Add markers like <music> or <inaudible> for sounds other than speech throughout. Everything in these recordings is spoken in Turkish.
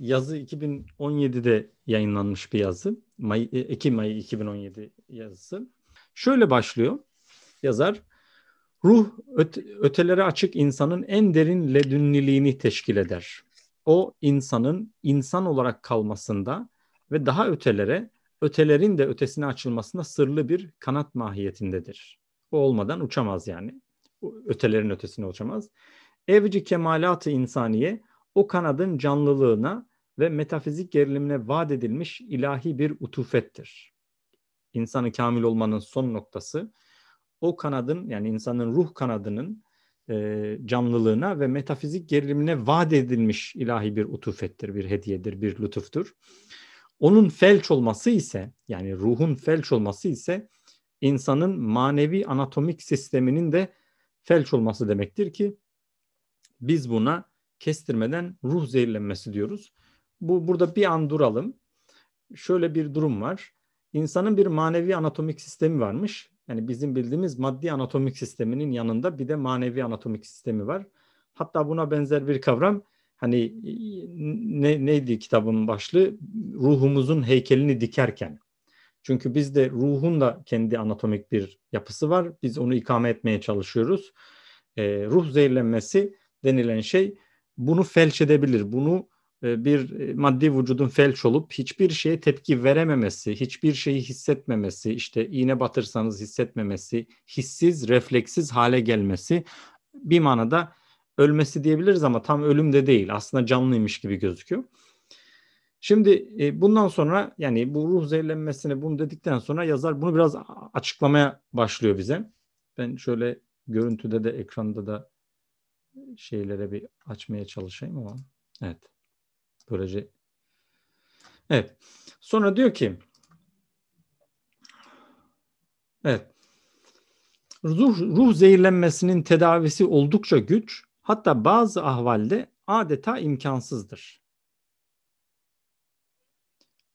yazı 2017'de yayınlanmış bir yazı. May, e, Ekim ayı 2017 yazısı. Şöyle başlıyor yazar. Ruh öte, ötelere açık insanın en derin ledünniliğini teşkil eder. O insanın insan olarak kalmasında ve daha ötelere, ötelerin de ötesine açılmasında sırlı bir kanat mahiyetindedir. O olmadan uçamaz yani. Ötelerin ötesine uçamaz. Evci kemalatı insaniye o kanadın canlılığına ve metafizik gerilimine vaat edilmiş ilahi bir utufettir. İnsanı kamil olmanın son noktası o kanadın yani insanın ruh kanadının e, canlılığına ve metafizik gerilimine vaat edilmiş ilahi bir utufettir, bir hediyedir, bir lütuftur. Onun felç olması ise yani ruhun felç olması ise insanın manevi anatomik sisteminin de felç olması demektir ki biz buna kestirmeden ruh zehirlenmesi diyoruz bu burada bir an duralım. Şöyle bir durum var. İnsanın bir manevi anatomik sistemi varmış. Yani bizim bildiğimiz maddi anatomik sisteminin yanında bir de manevi anatomik sistemi var. Hatta buna benzer bir kavram hani ne, neydi kitabın başlığı? Ruhumuzun heykelini dikerken. Çünkü bizde ruhun da kendi anatomik bir yapısı var. Biz onu ikame etmeye çalışıyoruz. E, ruh zehirlenmesi denilen şey bunu felç edebilir. Bunu e, bir e, maddi vücudun felç olup hiçbir şeye tepki verememesi, hiçbir şeyi hissetmemesi, işte iğne batırsanız hissetmemesi, hissiz, refleksiz hale gelmesi bir manada ölmesi diyebiliriz ama tam ölüm de değil. Aslında canlıymış gibi gözüküyor. Şimdi e, bundan sonra yani bu ruh zehirlenmesini bunu dedikten sonra yazar bunu biraz açıklamaya başlıyor bize. Ben şöyle görüntüde de ekranda da şeylere bir açmaya çalışayım ama evet. Böylece Evet. Sonra diyor ki Evet. Ruh, ruh zehirlenmesinin tedavisi oldukça güç, hatta bazı ahvalde adeta imkansızdır.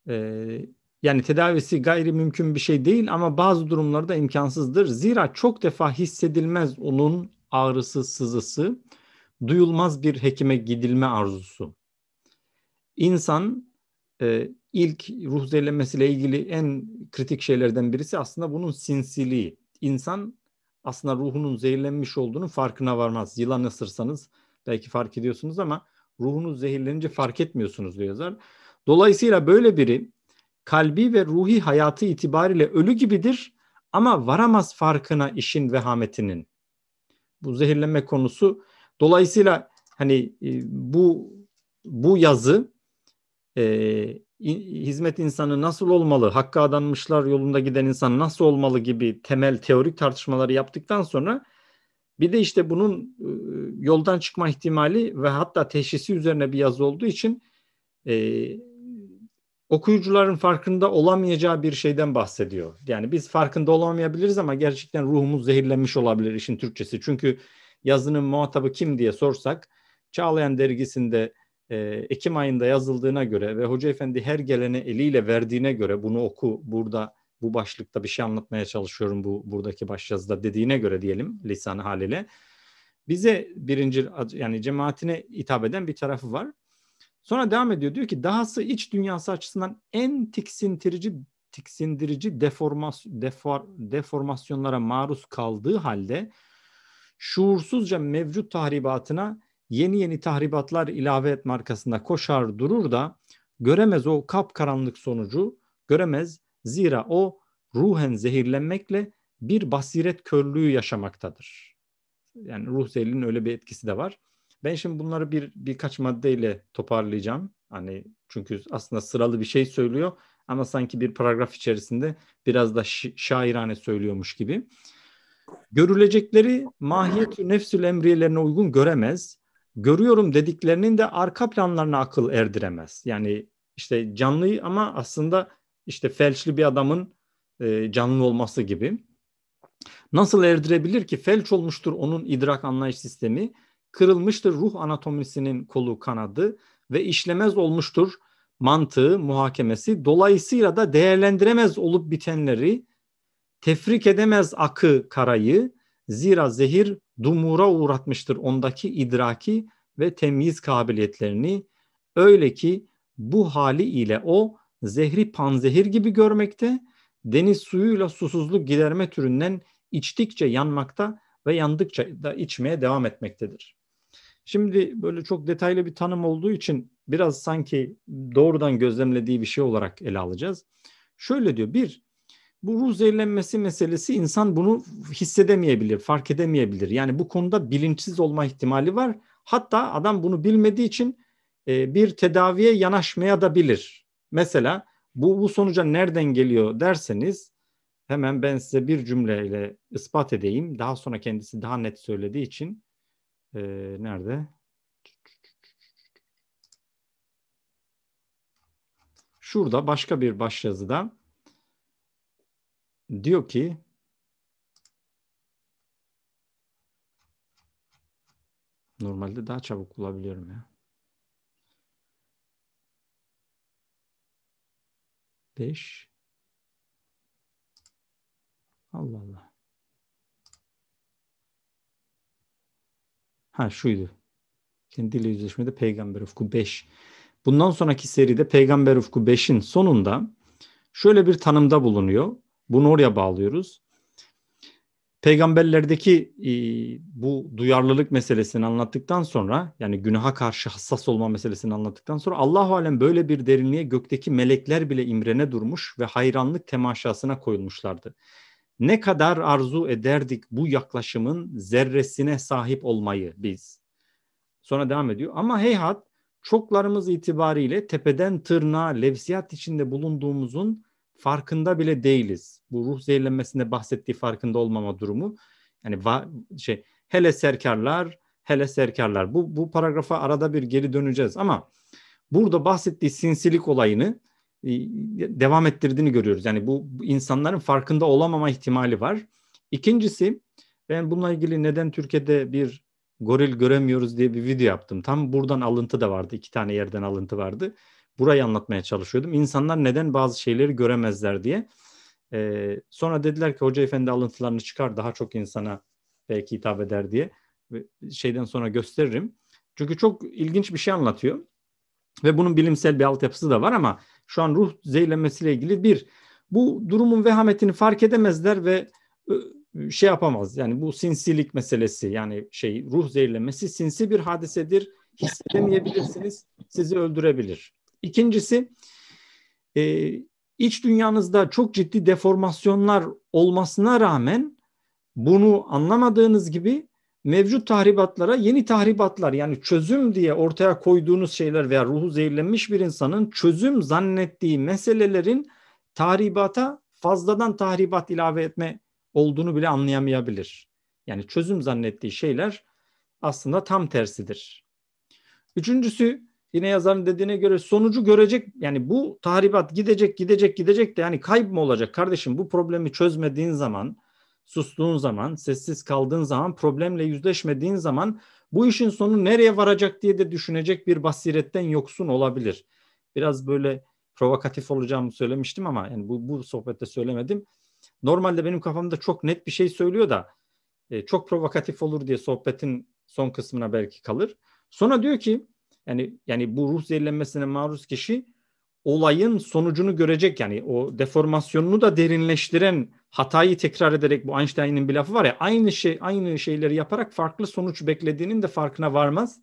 Ee, yani tedavisi gayri mümkün bir şey değil ama bazı durumlarda imkansızdır. Zira çok defa hissedilmez onun ağrısı, sızısı, duyulmaz bir hekime gidilme arzusu. İnsan e, ilk ruh zehirlenmesiyle ilgili en kritik şeylerden birisi aslında bunun sinsiliği. İnsan aslında ruhunun zehirlenmiş olduğunun farkına varmaz. Yılan ısırsanız belki fark ediyorsunuz ama ruhunuz zehirlenince fark etmiyorsunuz diyor yazar. Dolayısıyla böyle biri kalbi ve ruhi hayatı itibariyle ölü gibidir ama varamaz farkına işin vehametinin. Bu zehirlenme konusu. Dolayısıyla hani e, bu bu yazı e, hizmet insanı nasıl olmalı, hakka adanmışlar yolunda giden insan nasıl olmalı gibi temel teorik tartışmaları yaptıktan sonra bir de işte bunun e, yoldan çıkma ihtimali ve hatta teşhisi üzerine bir yazı olduğu için e, okuyucuların farkında olamayacağı bir şeyden bahsediyor. Yani biz farkında olamayabiliriz ama gerçekten ruhumuz zehirlenmiş olabilir işin Türkçesi. Çünkü yazının muhatabı kim diye sorsak Çağlayan dergisinde e, Ekim ayında yazıldığına göre ve Hoca Efendi her gelene eliyle verdiğine göre bunu oku burada bu başlıkta bir şey anlatmaya çalışıyorum bu buradaki başyazıda dediğine göre diyelim lisan haliyle bize birinci yani cemaatine hitap eden bir tarafı var. Sonra devam ediyor diyor ki dahası iç dünyası açısından en tiksindirici tiksindirici deformas, defor, deformasyonlara maruz kaldığı halde şuursuzca mevcut tahribatına yeni yeni tahribatlar ilave et markasında koşar durur da göremez o kap karanlık sonucu göremez zira o ruhen zehirlenmekle bir basiret körlüğü yaşamaktadır. Yani ruh zehirinin öyle bir etkisi de var. Ben şimdi bunları bir birkaç maddeyle toparlayacağım. Hani çünkü aslında sıralı bir şey söylüyor ama sanki bir paragraf içerisinde biraz da şairane söylüyormuş gibi. Görülecekleri mahiyet nefsül emriyelerine uygun göremez görüyorum dediklerinin de arka planlarına akıl erdiremez. Yani işte canlı ama aslında işte felçli bir adamın e, canlı olması gibi. Nasıl erdirebilir ki felç olmuştur onun idrak anlayış sistemi, kırılmıştır ruh anatomisinin kolu kanadı ve işlemez olmuştur mantığı, muhakemesi. Dolayısıyla da değerlendiremez olup bitenleri, tefrik edemez akı karayı, zira zehir dumura uğratmıştır ondaki idraki ve temyiz kabiliyetlerini. Öyle ki bu hali ile o zehri panzehir gibi görmekte, deniz suyuyla susuzluk giderme türünden içtikçe yanmakta ve yandıkça da içmeye devam etmektedir. Şimdi böyle çok detaylı bir tanım olduğu için biraz sanki doğrudan gözlemlediği bir şey olarak ele alacağız. Şöyle diyor bir bu ruh zehirlenmesi meselesi insan bunu hissedemeyebilir, fark edemeyebilir. Yani bu konuda bilinçsiz olma ihtimali var. Hatta adam bunu bilmediği için e, bir tedaviye yanaşmaya da bilir. Mesela bu, bu sonuca nereden geliyor derseniz hemen ben size bir cümleyle ispat edeyim. Daha sonra kendisi daha net söylediği için e, nerede? Şurada başka bir başyazıda diyor ki normalde daha çabuk bulabiliyorum ya. 5 Allah Allah. Ha şuydu. Kendiyle yüzleşmede Peygamber Ufku 5. Bundan sonraki seride Peygamber Ufku 5'in sonunda şöyle bir tanımda bulunuyor. Bunu oraya bağlıyoruz. Peygamberlerdeki e, bu duyarlılık meselesini anlattıktan sonra yani günaha karşı hassas olma meselesini anlattıktan sonra Allahu alem böyle bir derinliğe gökteki melekler bile imrene durmuş ve hayranlık temaşasına koyulmuşlardı. Ne kadar arzu ederdik bu yaklaşımın zerresine sahip olmayı biz. Sonra devam ediyor ama heyhat çoklarımız itibariyle tepeden tırnağa levsiyat içinde bulunduğumuzun farkında bile değiliz. Bu ruh zehirlenmesinde bahsettiği farkında olmama durumu. Yani va- şey hele serkarlar, hele serkarlar. Bu bu paragrafa arada bir geri döneceğiz ama burada bahsettiği sinsilik olayını e, devam ettirdiğini görüyoruz. Yani bu insanların farkında olamama ihtimali var. İkincisi ben bununla ilgili neden Türkiye'de bir goril göremiyoruz diye bir video yaptım. Tam buradan alıntı da vardı. iki tane yerden alıntı vardı burayı anlatmaya çalışıyordum. İnsanlar neden bazı şeyleri göremezler diye. E, sonra dediler ki hoca efendi alıntılarını çıkar daha çok insana belki hitap eder diye. Şeyden sonra gösteririm. Çünkü çok ilginç bir şey anlatıyor. Ve bunun bilimsel bir altyapısı da var ama şu an ruh zehirlenmesiyle ilgili bir bu durumun vehametini fark edemezler ve şey yapamaz. Yani bu sinsilik meselesi yani şey ruh zehirlenmesi sinsi bir hadisedir. Hissedemeyebilirsiniz. Sizi öldürebilir. İkincisi e, iç dünyanızda çok ciddi deformasyonlar olmasına rağmen bunu anlamadığınız gibi mevcut tahribatlara yeni tahribatlar yani çözüm diye ortaya koyduğunuz şeyler veya ruhu zehirlenmiş bir insanın çözüm zannettiği meselelerin tahribata fazladan tahribat ilave etme olduğunu bile anlayamayabilir. Yani çözüm zannettiği şeyler aslında tam tersidir. Üçüncüsü Yine yazarın dediğine göre sonucu görecek yani bu tahribat gidecek gidecek gidecek de yani kayıp mı olacak kardeşim bu problemi çözmediğin zaman sustuğun zaman sessiz kaldığın zaman problemle yüzleşmediğin zaman bu işin sonu nereye varacak diye de düşünecek bir basiretten yoksun olabilir. Biraz böyle provokatif olacağımı söylemiştim ama yani bu, bu sohbette söylemedim. Normalde benim kafamda çok net bir şey söylüyor da e, çok provokatif olur diye sohbetin son kısmına belki kalır. Sonra diyor ki yani yani bu ruh zehirlenmesine maruz kişi olayın sonucunu görecek yani o deformasyonunu da derinleştiren hatayı tekrar ederek bu Einstein'ın bir lafı var ya aynı şey aynı şeyleri yaparak farklı sonuç beklediğinin de farkına varmaz.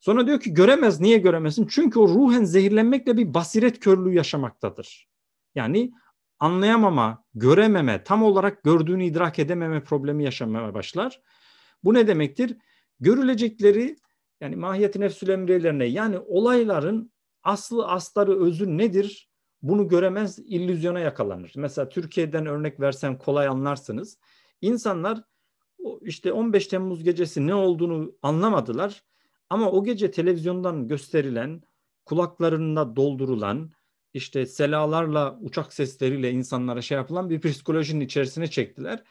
Sonra diyor ki göremez niye göremezsin? Çünkü o ruhen zehirlenmekle bir basiret körlüğü yaşamaktadır. Yani anlayamama, görememe, tam olarak gördüğünü idrak edememe problemi yaşamaya başlar. Bu ne demektir? Görülecekleri yani mahiyeti nefsül emriyelerine yani olayların aslı astarı özü nedir bunu göremez illüzyona yakalanır. Mesela Türkiye'den örnek versem kolay anlarsınız. İnsanlar işte 15 Temmuz gecesi ne olduğunu anlamadılar ama o gece televizyondan gösterilen kulaklarında doldurulan işte selalarla uçak sesleriyle insanlara şey yapılan bir psikolojinin içerisine çektiler.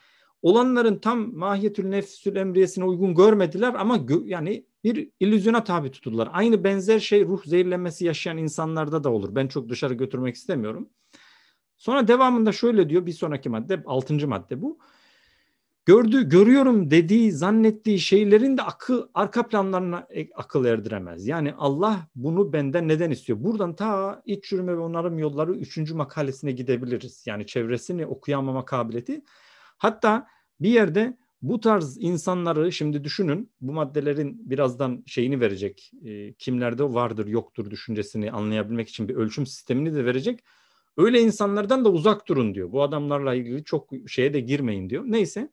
Olanların tam mahiyetül nefsül emriyesine uygun görmediler ama gö- yani bir illüzyona tabi tutuldular. Aynı benzer şey ruh zehirlenmesi yaşayan insanlarda da olur. Ben çok dışarı götürmek istemiyorum. Sonra devamında şöyle diyor bir sonraki madde, altıncı madde bu. Gördü, görüyorum dediği, zannettiği şeylerin de akı, arka planlarına akıl erdiremez. Yani Allah bunu benden neden istiyor? Buradan ta iç yürüme ve onarım yolları üçüncü makalesine gidebiliriz. Yani çevresini okuyamama kabiliyeti. Hatta bir yerde bu tarz insanları şimdi düşünün bu maddelerin birazdan şeyini verecek. E, kimlerde vardır yoktur düşüncesini anlayabilmek için bir ölçüm sistemini de verecek. Öyle insanlardan da uzak durun diyor. Bu adamlarla ilgili çok şeye de girmeyin diyor. Neyse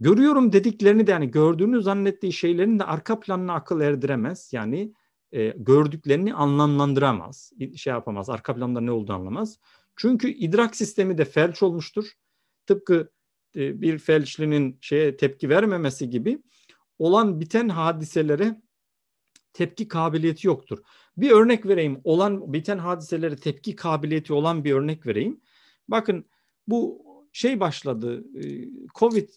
görüyorum dediklerini de yani gördüğünü zannettiği şeylerin de arka planına akıl erdiremez. Yani e, gördüklerini anlamlandıramaz. Şey yapamaz. Arka planda ne olduğunu anlamaz. Çünkü idrak sistemi de felç olmuştur. Tıpkı e, bir felçlinin şeye tepki vermemesi gibi olan biten hadiselere tepki kabiliyeti yoktur. Bir örnek vereyim. Olan biten hadiselere tepki kabiliyeti olan bir örnek vereyim. Bakın bu şey başladı. E, Covid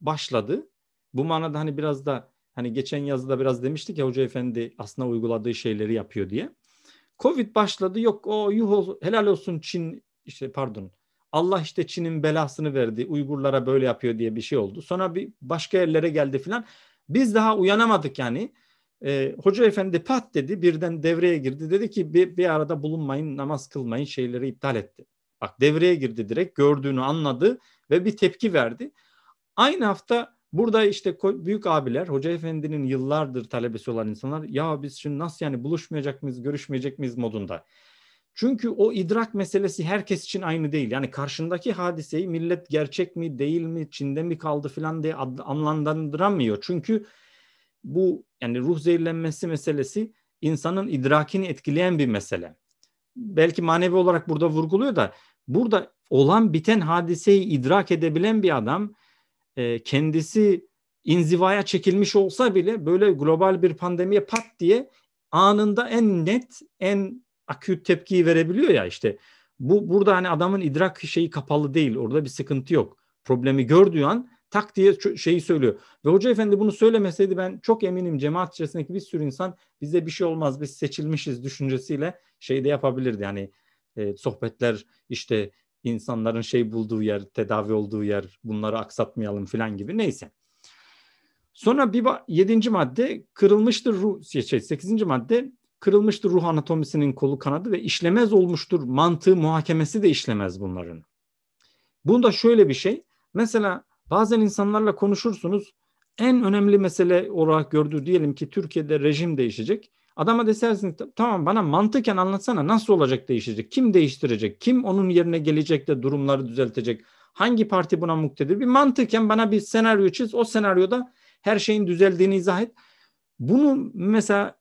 başladı. Bu manada hani biraz da hani geçen yazıda biraz demiştik ya hoca efendi aslında uyguladığı şeyleri yapıyor diye. Covid başladı. Yok o yuh helal olsun Çin işte pardon Allah işte Çin'in belasını verdi. Uygurlara böyle yapıyor diye bir şey oldu. Sonra bir başka yerlere geldi filan. Biz daha uyanamadık yani. Ee, Hoca efendi pat dedi birden devreye girdi. Dedi ki bir, bir arada bulunmayın namaz kılmayın şeyleri iptal etti. Bak devreye girdi direkt gördüğünü anladı ve bir tepki verdi. Aynı hafta burada işte büyük abiler hoca efendinin yıllardır talebesi olan insanlar ya biz şimdi nasıl yani buluşmayacak mıyız görüşmeyecek miyiz modunda. Çünkü o idrak meselesi herkes için aynı değil. Yani karşındaki hadiseyi millet gerçek mi değil mi Çin'de mi kaldı filan diye anlamlandıramıyor. Çünkü bu yani ruh zehirlenmesi meselesi insanın idrakini etkileyen bir mesele. Belki manevi olarak burada vurguluyor da burada olan biten hadiseyi idrak edebilen bir adam e, kendisi inzivaya çekilmiş olsa bile böyle global bir pandemiye pat diye anında en net en aküt tepkiyi verebiliyor ya işte. Bu burada hani adamın idrak şeyi kapalı değil. Orada bir sıkıntı yok. Problemi gördüğü an tak diye şeyi söylüyor. Ve hoca efendi bunu söylemeseydi ben çok eminim cemaat içerisindeki bir sürü insan bize bir şey olmaz biz seçilmişiz düşüncesiyle şey de yapabilirdi. Yani e, sohbetler işte insanların şey bulduğu yer, tedavi olduğu yer bunları aksatmayalım filan gibi neyse. Sonra bir yedinci madde kırılmıştır ruh şey, şey sekizinci madde Kırılmıştır ruh anatomisinin kolu kanadı ve işlemez olmuştur. Mantığı, muhakemesi de işlemez bunların. Bunda şöyle bir şey. Mesela bazen insanlarla konuşursunuz. En önemli mesele olarak gördüğü diyelim ki Türkiye'de rejim değişecek. Adama desersiniz tamam bana mantıken anlatsana nasıl olacak değişecek? Kim değiştirecek? Kim onun yerine gelecek de durumları düzeltecek? Hangi parti buna muktedir? Bir mantıken bana bir senaryo çiz. O senaryoda her şeyin düzeldiğini izah et. Bunu mesela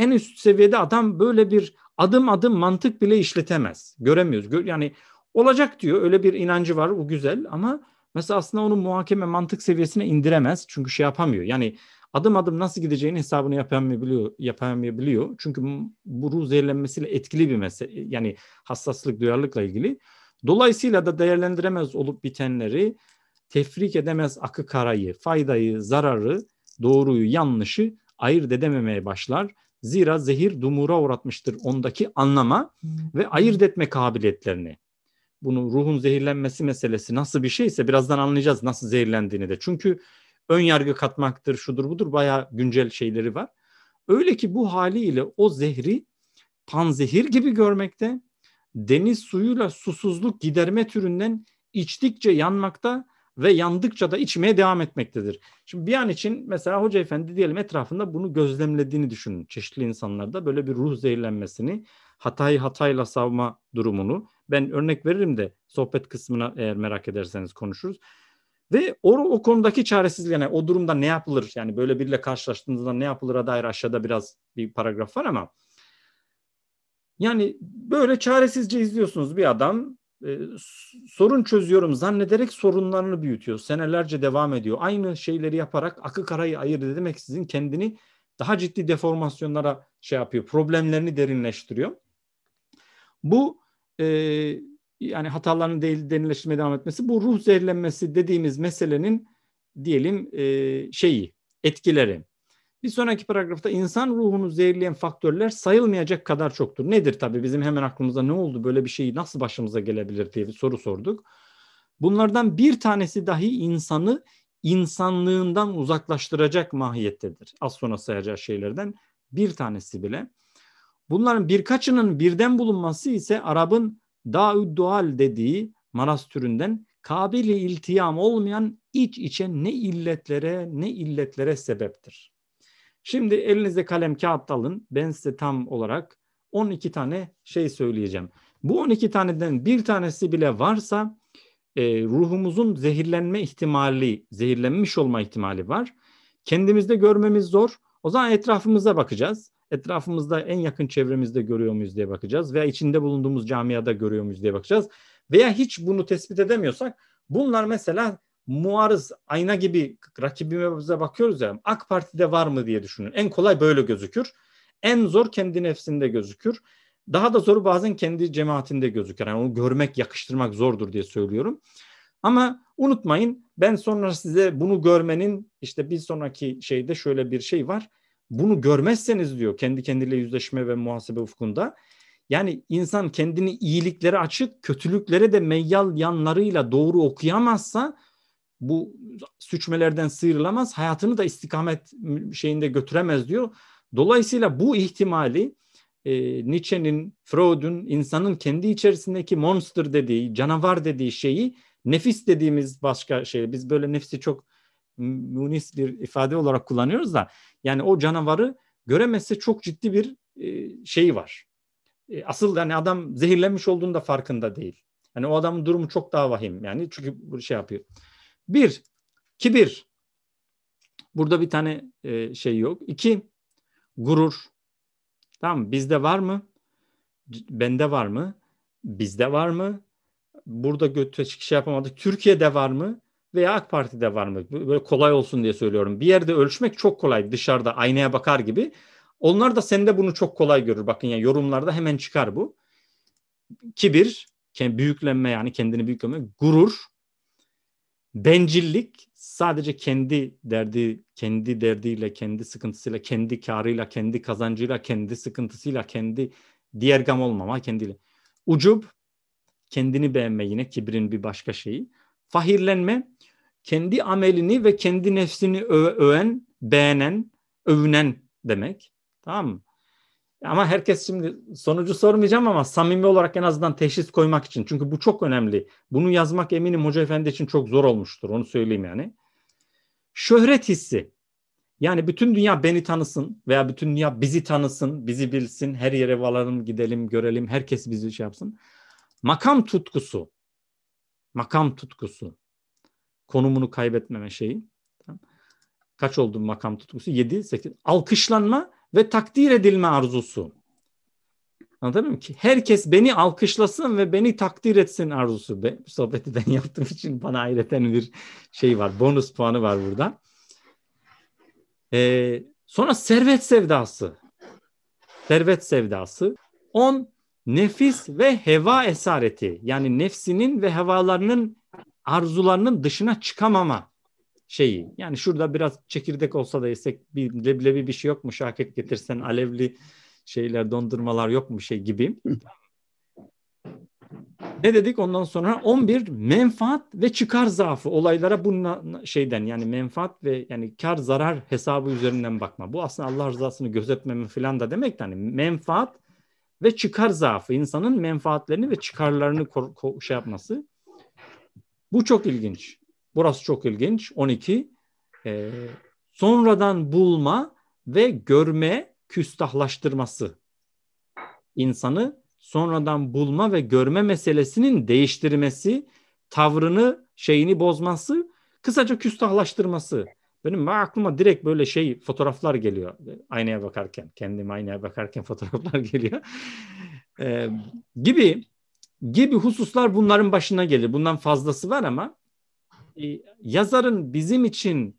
en üst seviyede adam böyle bir adım adım mantık bile işletemez. Göremiyoruz. Yani olacak diyor. Öyle bir inancı var. O güzel ama mesela aslında onu muhakeme mantık seviyesine indiremez. Çünkü şey yapamıyor. Yani adım adım nasıl gideceğini hesabını yapamayabiliyor. yapamayabiliyor. Çünkü bu ruh zehirlenmesiyle etkili bir mesele. Yani hassaslık, duyarlılıkla ilgili. Dolayısıyla da değerlendiremez olup bitenleri tefrik edemez akı karayı, faydayı, zararı, doğruyu, yanlışı ayırt edememeye başlar Zira zehir dumura uğratmıştır ondaki anlama hmm. ve ayırt etme kabiliyetlerini. Bunu ruhun zehirlenmesi meselesi nasıl bir şeyse birazdan anlayacağız nasıl zehirlendiğini de. Çünkü ön yargı katmaktır, şudur budur bayağı güncel şeyleri var. Öyle ki bu haliyle o zehri panzehir gibi görmekte, deniz suyuyla susuzluk giderme türünden içtikçe yanmakta ve yandıkça da içmeye devam etmektedir. Şimdi bir an için mesela hoca efendi diyelim etrafında bunu gözlemlediğini düşünün. Çeşitli insanlarda böyle bir ruh zehirlenmesini, hatayı hatayla savma durumunu. Ben örnek veririm de sohbet kısmına eğer merak ederseniz konuşuruz. Ve o, o konudaki çaresizliğine yani o durumda ne yapılır? Yani böyle biriyle karşılaştığınızda ne yapılır dair aşağıda biraz bir paragraf var ama yani böyle çaresizce izliyorsunuz bir adam e, sorun çözüyorum zannederek sorunlarını büyütüyor. Senelerce devam ediyor. Aynı şeyleri yaparak akı karayı ayırt sizin kendini daha ciddi deformasyonlara şey yapıyor. Problemlerini derinleştiriyor. Bu e, yani hatalarını değil derinleştirmeye devam etmesi bu ruh zehirlenmesi dediğimiz meselenin diyelim e, şeyi etkileri. Bir sonraki paragrafta insan ruhunu zehirleyen faktörler sayılmayacak kadar çoktur. Nedir tabii bizim hemen aklımıza ne oldu böyle bir şey nasıl başımıza gelebilir diye bir soru sorduk. Bunlardan bir tanesi dahi insanı insanlığından uzaklaştıracak mahiyettedir. Az sonra sayacağı şeylerden bir tanesi bile. Bunların birkaçının birden bulunması ise Arap'ın daü dediği maraz türünden kabili iltiyam olmayan iç içe ne illetlere ne illetlere sebeptir. Şimdi elinizde kalem kağıt alın. Ben size tam olarak 12 tane şey söyleyeceğim. Bu 12 taneden bir tanesi bile varsa e, ruhumuzun zehirlenme ihtimali, zehirlenmiş olma ihtimali var. Kendimizde görmemiz zor. O zaman etrafımıza bakacağız. Etrafımızda en yakın çevremizde görüyor muyuz diye bakacağız veya içinde bulunduğumuz camiada görüyor muyuz diye bakacağız. Veya hiç bunu tespit edemiyorsak bunlar mesela muarız ayna gibi rakibimize bakıyoruz ya AK Parti'de var mı diye düşünün. En kolay böyle gözükür. En zor kendi nefsinde gözükür. Daha da zoru bazen kendi cemaatinde gözükür. Yani onu görmek, yakıştırmak zordur diye söylüyorum. Ama unutmayın ben sonra size bunu görmenin işte bir sonraki şeyde şöyle bir şey var. Bunu görmezseniz diyor kendi kendiyle yüzleşme ve muhasebe ufkunda. Yani insan kendini iyiliklere açık, kötülüklere de meyyal yanlarıyla doğru okuyamazsa bu suçmelerden sıyrılamaz, hayatını da istikamet şeyinde götüremez diyor. Dolayısıyla bu ihtimali e, Nietzsche'nin, Freud'un insanın kendi içerisindeki monster dediği, canavar dediği şeyi nefis dediğimiz başka şey. Biz böyle nefsi çok munis bir ifade olarak kullanıyoruz da yani o canavarı göremezse çok ciddi bir e, şeyi var. E, asıl yani adam zehirlenmiş olduğunda farkında değil. Yani o adamın durumu çok daha vahim. Yani çünkü bu şey yapıyor. Bir, kibir. Burada bir tane e, şey yok. İki, gurur. Tamam mı? Bizde var mı? Bende var mı? Bizde var mı? Burada götüre şey çıkış yapamadık. Türkiye'de var mı? Veya AK Parti'de var mı? Böyle kolay olsun diye söylüyorum. Bir yerde ölçmek çok kolay. Dışarıda aynaya bakar gibi. Onlar da sende bunu çok kolay görür. Bakın ya yani yorumlarda hemen çıkar bu. Kibir, büyüklenme yani kendini büyüklenme. Gurur, Bencillik sadece kendi derdi, kendi derdiyle, kendi sıkıntısıyla, kendi karıyla, kendi kazancıyla, kendi sıkıntısıyla, kendi diğer gam olmama kendiyle. Ucub kendini beğenme yine kibrin bir başka şeyi. Fahirlenme kendi amelini ve kendi nefsini öven, beğenen, övünen demek. Tamam mı? Ama herkes şimdi sonucu sormayacağım ama samimi olarak en azından teşhis koymak için. Çünkü bu çok önemli. Bunu yazmak eminim Hoca Efendi için çok zor olmuştur. Onu söyleyeyim yani. Şöhret hissi. Yani bütün dünya beni tanısın veya bütün dünya bizi tanısın, bizi bilsin, her yere varalım gidelim, görelim, herkes bizi şey yapsın. Makam tutkusu. Makam tutkusu. Konumunu kaybetmeme şeyi. Kaç oldu makam tutkusu? 7, 8. Alkışlanma ve takdir edilme arzusu. Anlatabiliyor muyum ki? Herkes beni alkışlasın ve beni takdir etsin arzusu. Be, bu sohbeti ben <laughs> yaptığım için bana ayreten bir şey var. Bonus puanı var burada. Ee, sonra servet sevdası. Servet sevdası. On nefis ve heva esareti. Yani nefsinin ve hevalarının arzularının dışına çıkamama şeyi. Yani şurada biraz çekirdek olsa da yesek bir leblebi bir şey yok mu? Şaket getirsen alevli şeyler dondurmalar yok mu şey gibi. ne dedik ondan sonra 11 menfaat ve çıkar zaafı olaylara bununla şeyden yani menfaat ve yani kar zarar hesabı üzerinden bakma. Bu aslında Allah rızasını gözetmeme falan da demek yani menfaat ve çıkar zaafı insanın menfaatlerini ve çıkarlarını şey yapması. Bu çok ilginç. Burası çok ilginç. 12. E, sonradan bulma ve görme küstahlaştırması. İnsanı sonradan bulma ve görme meselesinin değiştirmesi, tavrını, şeyini bozması, kısaca küstahlaştırması. Benim aklıma direkt böyle şey fotoğraflar geliyor. Aynaya bakarken, kendim aynaya bakarken <laughs> fotoğraflar geliyor. Ee, gibi gibi hususlar bunların başına gelir. Bundan fazlası var ama e, yazarın bizim için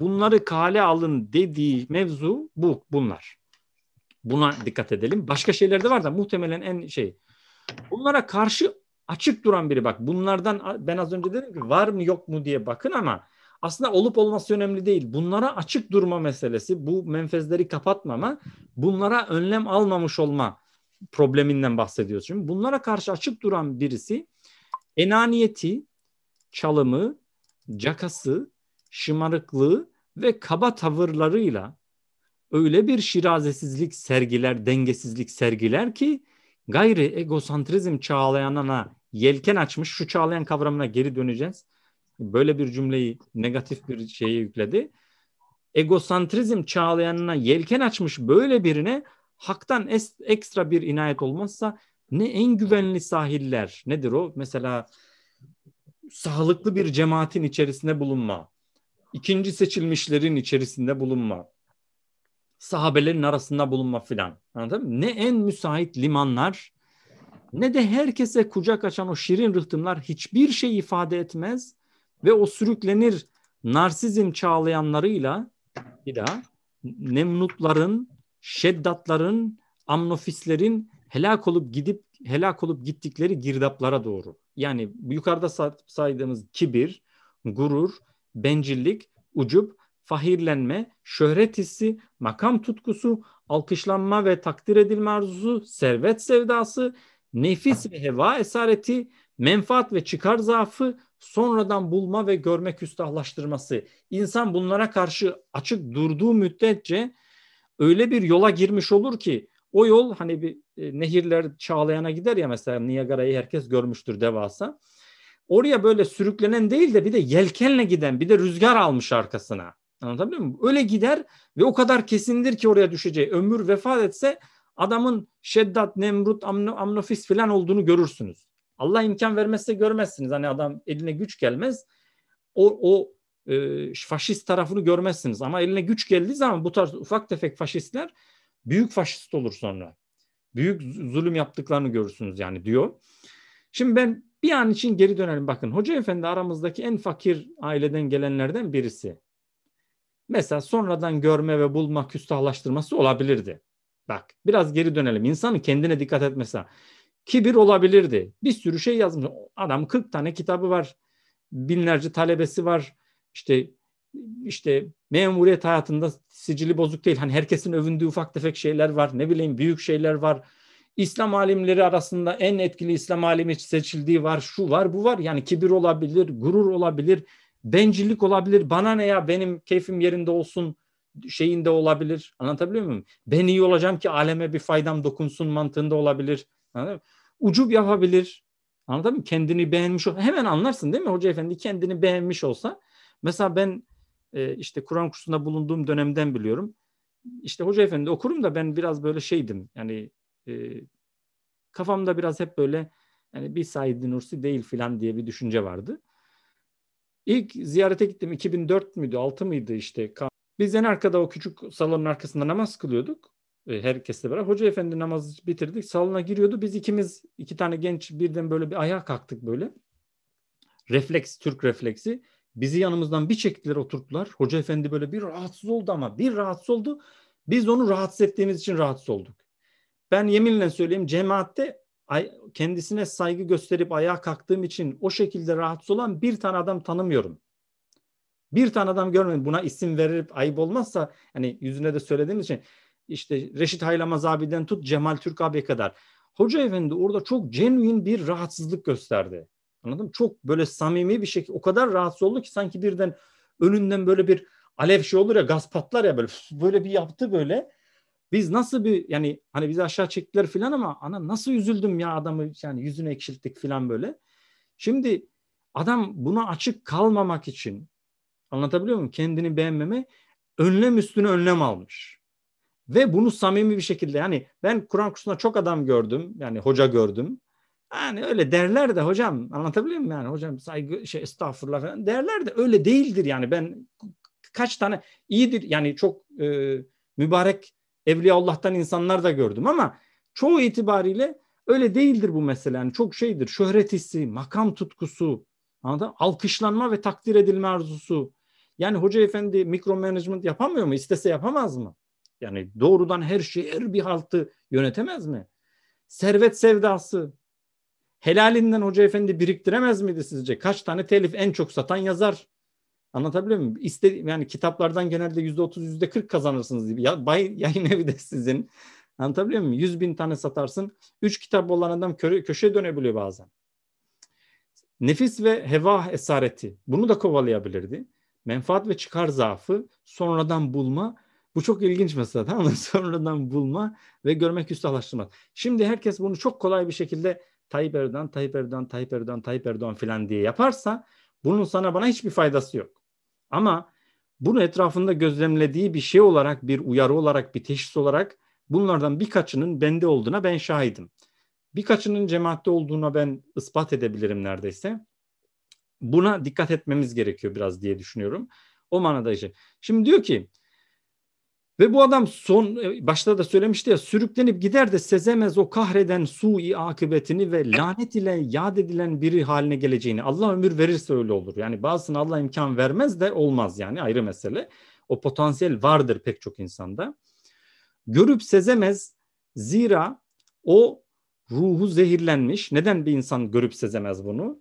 bunları kale alın dediği mevzu bu bunlar. Buna dikkat edelim. Başka şeyler de var da muhtemelen en şey. Bunlara karşı açık duran biri bak. Bunlardan ben az önce dedim ki var mı yok mu diye bakın ama aslında olup olması önemli değil. Bunlara açık durma meselesi, bu menfezleri kapatmama, bunlara önlem almamış olma probleminden bahsediyoruz. Şimdi bunlara karşı açık duran birisi enaniyeti, çalımı, cakası, şımarıklığı ve kaba tavırlarıyla öyle bir şirazesizlik sergiler, dengesizlik sergiler ki gayri egosantrizm çağlayanına yelken açmış. Şu çağlayan kavramına geri döneceğiz. Böyle bir cümleyi negatif bir şeye yükledi. Egosantrizm çağlayanına yelken açmış böyle birine haktan ekstra bir inayet olmazsa ne en güvenli sahiller nedir o? Mesela sağlıklı bir cemaatin içerisinde bulunma, ikinci seçilmişlerin içerisinde bulunma, sahabelerin arasında bulunma filan. Anladın mı? Ne en müsait limanlar ne de herkese kucak açan o şirin rıhtımlar hiçbir şey ifade etmez ve o sürüklenir narsizm çağlayanlarıyla bir daha Nemnutların, Şeddatların, Amnofislerin helak olup gidip helak olup gittikleri girdaplara doğru. Yani yukarıda saydığımız kibir, gurur, bencillik, ucup, fahirlenme, şöhret hissi, makam tutkusu, alkışlanma ve takdir edilme arzusu, servet sevdası, nefis ve heva esareti, menfaat ve çıkar zaafı, sonradan bulma ve görmek küstahlaştırması. İnsan bunlara karşı açık durduğu müddetçe öyle bir yola girmiş olur ki o yol hani bir e, nehirler çağlayana gider ya mesela Niagara'yı herkes görmüştür devasa. Oraya böyle sürüklenen değil de bir de yelkenle giden bir de rüzgar almış arkasına. Anlatabiliyor muyum? Öyle gider ve o kadar kesindir ki oraya düşeceği. Ömür vefat etse adamın Şeddat, Nemrut, Amno, Amnofis filan olduğunu görürsünüz. Allah imkan vermezse görmezsiniz. Hani adam eline güç gelmez. O, o e, faşist tarafını görmezsiniz. Ama eline güç geldiği zaman bu tarz ufak tefek faşistler Büyük faşist olur sonra. Büyük zulüm yaptıklarını görürsünüz yani diyor. Şimdi ben bir an için geri dönelim bakın. Hoca Efendi aramızdaki en fakir aileden gelenlerden birisi. Mesela sonradan görme ve bulma küstahlaştırması olabilirdi. Bak biraz geri dönelim. İnsanın kendine dikkat etmesi. Kibir olabilirdi. Bir sürü şey yazmış. Adam 40 tane kitabı var. Binlerce talebesi var. İşte işte memuriyet hayatında sicili bozuk değil. Hani herkesin övündüğü ufak tefek şeyler var. Ne bileyim büyük şeyler var. İslam alimleri arasında en etkili İslam alimi seçildiği var. Şu var, bu var. Yani kibir olabilir, gurur olabilir, bencillik olabilir. Bana ne ya benim keyfim yerinde olsun şeyinde olabilir. Anlatabiliyor muyum? Ben iyi olacağım ki aleme bir faydam dokunsun mantığında olabilir. Ucub yapabilir. Anladın mı? Kendini beğenmiş Hemen anlarsın değil mi? Hoca efendi kendini beğenmiş olsa. Mesela ben e, işte Kur'an kursunda bulunduğum dönemden biliyorum. İşte Hoca Efendi okurum da ben biraz böyle şeydim. Yani e, kafamda biraz hep böyle yani bir Said Nursi değil filan diye bir düşünce vardı. İlk ziyarete gittim 2004 müydü 6 mıydı işte. Biz en arkada o küçük salonun arkasında namaz kılıyorduk. E, herkesle beraber. Hoca efendi namazı bitirdik. Salona giriyordu. Biz ikimiz iki tane genç birden böyle bir ayağa kalktık böyle. Refleks, Türk refleksi. Bizi yanımızdan bir çektiler oturttular. Hoca efendi böyle bir rahatsız oldu ama bir rahatsız oldu. Biz onu rahatsız ettiğimiz için rahatsız olduk. Ben yeminle söyleyeyim cemaatte kendisine saygı gösterip ayağa kalktığım için o şekilde rahatsız olan bir tane adam tanımıyorum. Bir tane adam görmedim. Buna isim verip ayıp olmazsa hani yüzüne de söylediğim için işte Reşit Haylamaz abiden tut Cemal Türk abiye kadar. Hoca efendi orada çok genuin bir rahatsızlık gösterdi. Anladın mı? Çok böyle samimi bir şekilde o kadar rahatsız oldu ki sanki birden önünden böyle bir alev şey olur ya gaz patlar ya böyle <laughs> böyle bir yaptı böyle. Biz nasıl bir yani hani bizi aşağı çektiler filan ama ana nasıl üzüldüm ya adamı yani yüzünü ekşilttik filan böyle. Şimdi adam buna açık kalmamak için anlatabiliyor muyum? Kendini beğenmeme önlem üstüne önlem almış. Ve bunu samimi bir şekilde yani ben Kur'an kursunda çok adam gördüm. Yani hoca gördüm. Yani öyle derler de hocam anlatabiliyor muyum yani hocam saygı şey estağfurullah falan derler de öyle değildir yani ben kaç tane iyidir yani çok e, mübarek evliya Allah'tan insanlar da gördüm ama çoğu itibariyle öyle değildir bu mesele yani çok şeydir şöhret hissi makam tutkusu anladın? alkışlanma ve takdir edilme arzusu yani hoca efendi mikro management yapamıyor mu istese yapamaz mı yani doğrudan her şeyi her bir haltı yönetemez mi servet sevdası helalinden hoca efendi biriktiremez miydi sizce? Kaç tane telif en çok satan yazar? Anlatabiliyor muyum? İste, yani kitaplardan genelde yüzde otuz, yüzde kırk kazanırsınız gibi. Ya, bay <laughs> yayın evi de sizin. Anlatabiliyor muyum? Yüz bin tane satarsın. Üç kitap olan adam köre, köşeye dönebiliyor bazen. Nefis ve heva esareti. Bunu da kovalayabilirdi. Menfaat ve çıkar zaafı sonradan bulma. Bu çok ilginç mesela tamam mı? <laughs> Sonradan bulma ve görmek üstahlaştırmak. Şimdi herkes bunu çok kolay bir şekilde Tayyip Erdoğan, Tayyip Erdoğan, Tayyip Erdoğan, Tayyip Erdoğan filan diye yaparsa bunun sana bana hiçbir faydası yok. Ama bunu etrafında gözlemlediği bir şey olarak, bir uyarı olarak, bir teşhis olarak bunlardan birkaçının bende olduğuna ben şahidim. Birkaçının cemaatte olduğuna ben ispat edebilirim neredeyse. Buna dikkat etmemiz gerekiyor biraz diye düşünüyorum. O manada işte. Şimdi diyor ki ve bu adam son e, başta da söylemişti ya sürüklenip gider de sezemez o kahreden sui akıbetini ve lanet ile yad edilen biri haline geleceğini. Allah ömür verirse öyle olur. Yani bazısına Allah imkan vermez de olmaz yani ayrı mesele. O potansiyel vardır pek çok insanda. Görüp sezemez zira o ruhu zehirlenmiş. Neden bir insan görüp sezemez bunu?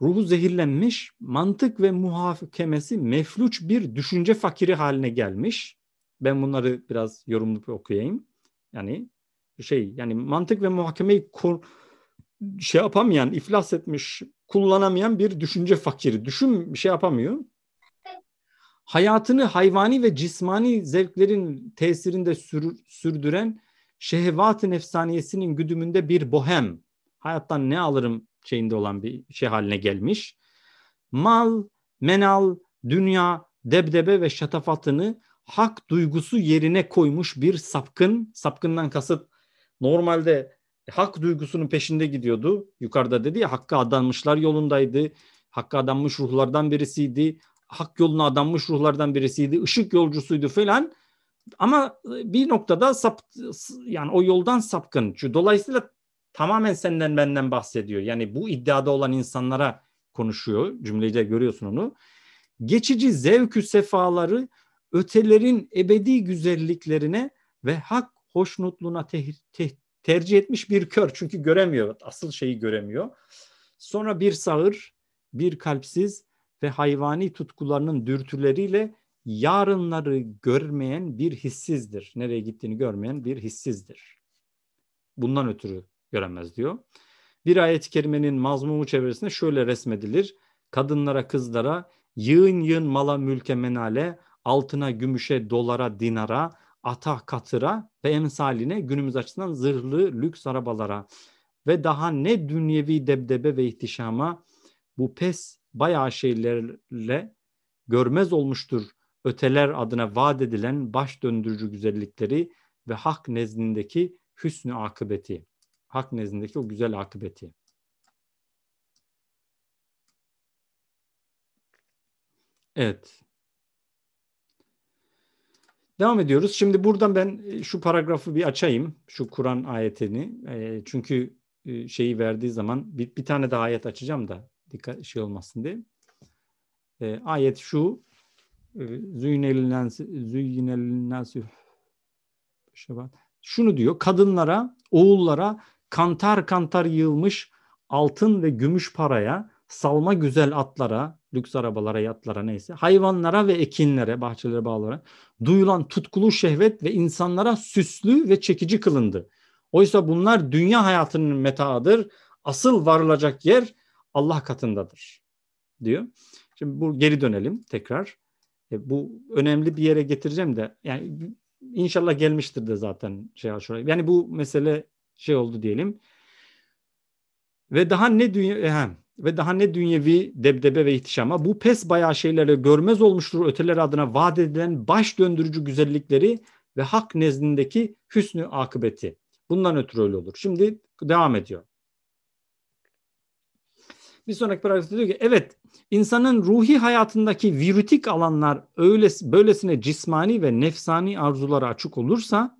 Ruhu zehirlenmiş, mantık ve muhakemesi mefluç bir düşünce fakiri haline gelmiş ben bunları biraz yorumlu okuyayım. Yani şey yani mantık ve muhakemeyi kur, şey yapamayan, iflas etmiş, kullanamayan bir düşünce fakiri. Düşün şey yapamıyor. Hayatını hayvani ve cismani zevklerin tesirinde sür, sürdüren şehvat-ı nefsaniyesinin güdümünde bir bohem. Hayattan ne alırım şeyinde olan bir şey haline gelmiş. Mal, menal, dünya, debdebe ve şatafatını hak duygusu yerine koymuş bir sapkın. Sapkından kasıt normalde hak duygusunun peşinde gidiyordu. Yukarıda dedi ya hakka adanmışlar yolundaydı. Hakka adanmış ruhlardan birisiydi. Hak yoluna adanmış ruhlardan birisiydi. Işık yolcusuydu falan. Ama e, bir noktada sap, yani o yoldan sapkın. Çünkü dolayısıyla tamamen senden benden bahsediyor. Yani bu iddiada olan insanlara konuşuyor. Cümlece görüyorsun onu. Geçici zevkü sefaları ötelerin ebedi güzelliklerine ve hak hoşnutluğuna te- te- tercih etmiş bir kör. Çünkü göremiyor, asıl şeyi göremiyor. Sonra bir sağır, bir kalpsiz ve hayvani tutkularının dürtüleriyle yarınları görmeyen bir hissizdir. Nereye gittiğini görmeyen bir hissizdir. Bundan ötürü göremez diyor. Bir ayet-i kerimenin mazmumu çevresinde şöyle resmedilir. Kadınlara, kızlara, yığın yığın mala, mülke, menale, altına, gümüşe, dolara, dinara, ata, katıra ve emsaline günümüz açısından zırhlı lüks arabalara ve daha ne dünyevi debdebe ve ihtişama bu pes bayağı şeylerle görmez olmuştur öteler adına vaat edilen baş döndürücü güzellikleri ve hak nezdindeki hüsnü akıbeti. Hak nezdindeki o güzel akıbeti. Evet. Devam ediyoruz. Şimdi buradan ben e, şu paragrafı bir açayım. Şu Kur'an ayetini. E, çünkü e, şeyi verdiği zaman bir, bir tane daha ayet açacağım da dikkat şey olmasın diye. ayet şu. Züynelinasü şunu diyor. Kadınlara, oğullara kantar kantar yığılmış altın ve gümüş paraya salma güzel atlara, lüks arabalara, yatlara neyse, hayvanlara ve ekinlere, bahçelere, bağlara duyulan tutkulu şehvet ve insanlara süslü ve çekici kılındı. Oysa bunlar dünya hayatının metaadır. Asıl varılacak yer Allah katındadır diyor. Şimdi bu geri dönelim tekrar. E, bu önemli bir yere getireceğim de yani inşallah gelmiştir de zaten şey aşura. Yani bu mesele şey oldu diyelim. Ve daha ne dünya e, he, ve daha ne dünyevi debdebe ve ihtişama bu pes bayağı şeyleri görmez olmuştur öteler adına vaat edilen baş döndürücü güzellikleri ve hak nezdindeki hüsnü akıbeti. Bundan ötürü öyle olur. Şimdi devam ediyor. Bir sonraki paragrafta diyor ki evet insanın ruhi hayatındaki virütik alanlar öyle böylesine cismani ve nefsani arzulara açık olursa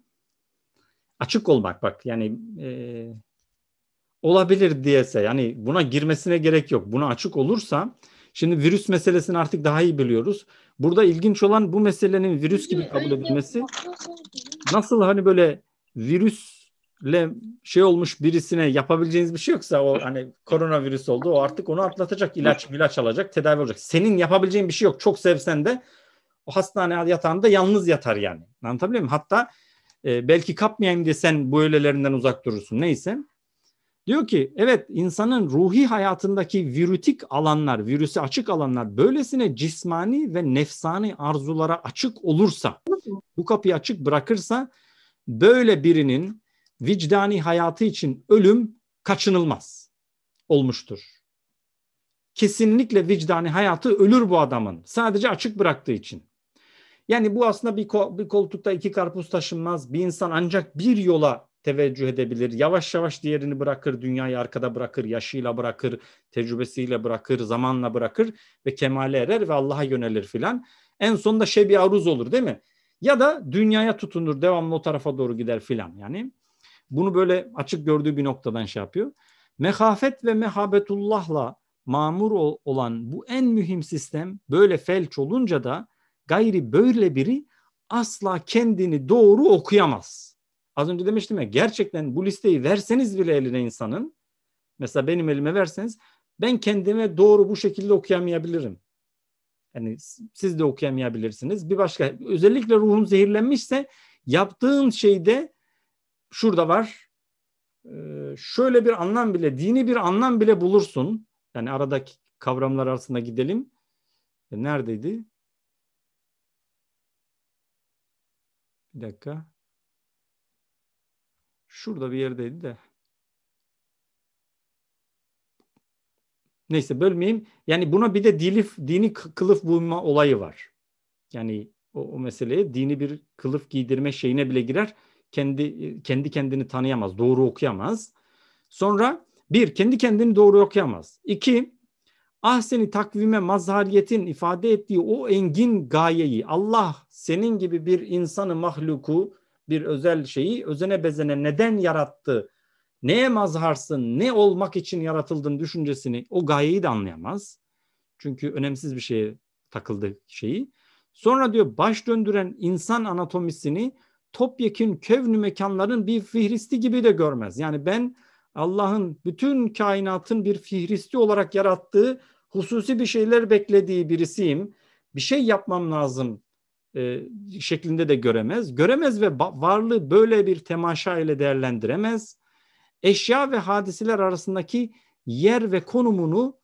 açık olmak bak yani e, olabilir diyese yani buna girmesine gerek yok. Buna açık olursa şimdi virüs meselesini artık daha iyi biliyoruz. Burada ilginç olan bu meselenin virüs gibi kabul edilmesi. Nasıl hani böyle virüsle şey olmuş birisine yapabileceğiniz bir şey yoksa o hani koronavirüs oldu o artık onu atlatacak ilaç ilaç alacak tedavi olacak. Senin yapabileceğin bir şey yok. Çok sevsen de o hastane yatağında yalnız yatar yani. Anlatabiliyor muyum? Hatta e, belki kapmayayım diye sen bu öğlelerinden uzak durursun. Neyse. Diyor ki evet insanın ruhi hayatındaki virütik alanlar, virüsü açık alanlar böylesine cismani ve nefsani arzulara açık olursa, bu kapıyı açık bırakırsa böyle birinin vicdani hayatı için ölüm kaçınılmaz olmuştur. Kesinlikle vicdani hayatı ölür bu adamın sadece açık bıraktığı için. Yani bu aslında bir, ko- bir koltukta iki karpuz taşınmaz. Bir insan ancak bir yola teveccüh edebilir. Yavaş yavaş diğerini bırakır, dünyayı arkada bırakır, yaşıyla bırakır, tecrübesiyle bırakır, zamanla bırakır ve kemale erer ve Allah'a yönelir filan. En sonunda şey bir aruz olur değil mi? Ya da dünyaya tutunur, devamlı o tarafa doğru gider filan. Yani bunu böyle açık gördüğü bir noktadan şey yapıyor. Mehafet ve mehabetullahla mamur olan bu en mühim sistem böyle felç olunca da gayri böyle biri asla kendini doğru okuyamaz. Az önce demiştim ya gerçekten bu listeyi verseniz bile eline insanın mesela benim elime verseniz ben kendime doğru bu şekilde okuyamayabilirim. Yani siz de okuyamayabilirsiniz. Bir başka özellikle ruhum zehirlenmişse yaptığın şeyde şurada var. Ee, şöyle bir anlam bile, dini bir anlam bile bulursun. Yani aradaki kavramlar arasında gidelim. E, neredeydi? Bir dakika. Şurada bir yerdeydi de. Neyse bölmeyeyim. Yani buna bir de dilif, dini kılıf bulma olayı var. Yani o, o meseleye dini bir kılıf giydirme şeyine bile girer. Kendi kendi kendini tanıyamaz, doğru okuyamaz. Sonra bir, kendi kendini doğru okuyamaz. İki, ah seni takvime mazhariyetin ifade ettiği o engin gayeyi, Allah senin gibi bir insanı mahluku bir özel şeyi özene bezene neden yarattı, neye mazharsın, ne olmak için yaratıldın düşüncesini o gayeyi de anlayamaz. Çünkü önemsiz bir şeye takıldı şeyi. Sonra diyor baş döndüren insan anatomisini topyekin kevnü mekanların bir fihristi gibi de görmez. Yani ben Allah'ın bütün kainatın bir fihristi olarak yarattığı hususi bir şeyler beklediği birisiyim. Bir şey yapmam lazım e, şeklinde de göremez. Göremez ve varlığı böyle bir temaşa ile değerlendiremez. Eşya ve hadiseler arasındaki yer ve konumunu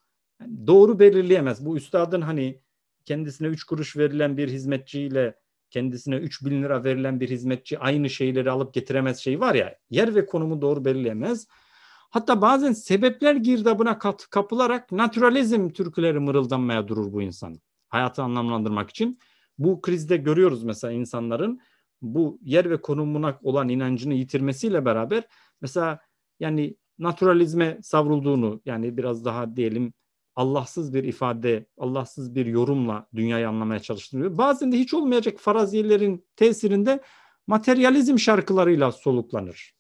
doğru belirleyemez. Bu üstadın hani kendisine üç kuruş verilen bir hizmetçiyle kendisine 3 bin lira verilen bir hizmetçi aynı şeyleri alıp getiremez şey var ya yer ve konumu doğru belirleyemez. Hatta bazen sebepler girdabına kat, kapılarak naturalizm türküleri mırıldanmaya durur bu insan. Hayatı anlamlandırmak için. Bu krizde görüyoruz mesela insanların bu yer ve konumuna olan inancını yitirmesiyle beraber mesela yani naturalizme savrulduğunu yani biraz daha diyelim Allahsız bir ifade, Allahsız bir yorumla dünyayı anlamaya çalıştırıyor. Bazen de hiç olmayacak faraziyelerin tesirinde materyalizm şarkılarıyla soluklanır.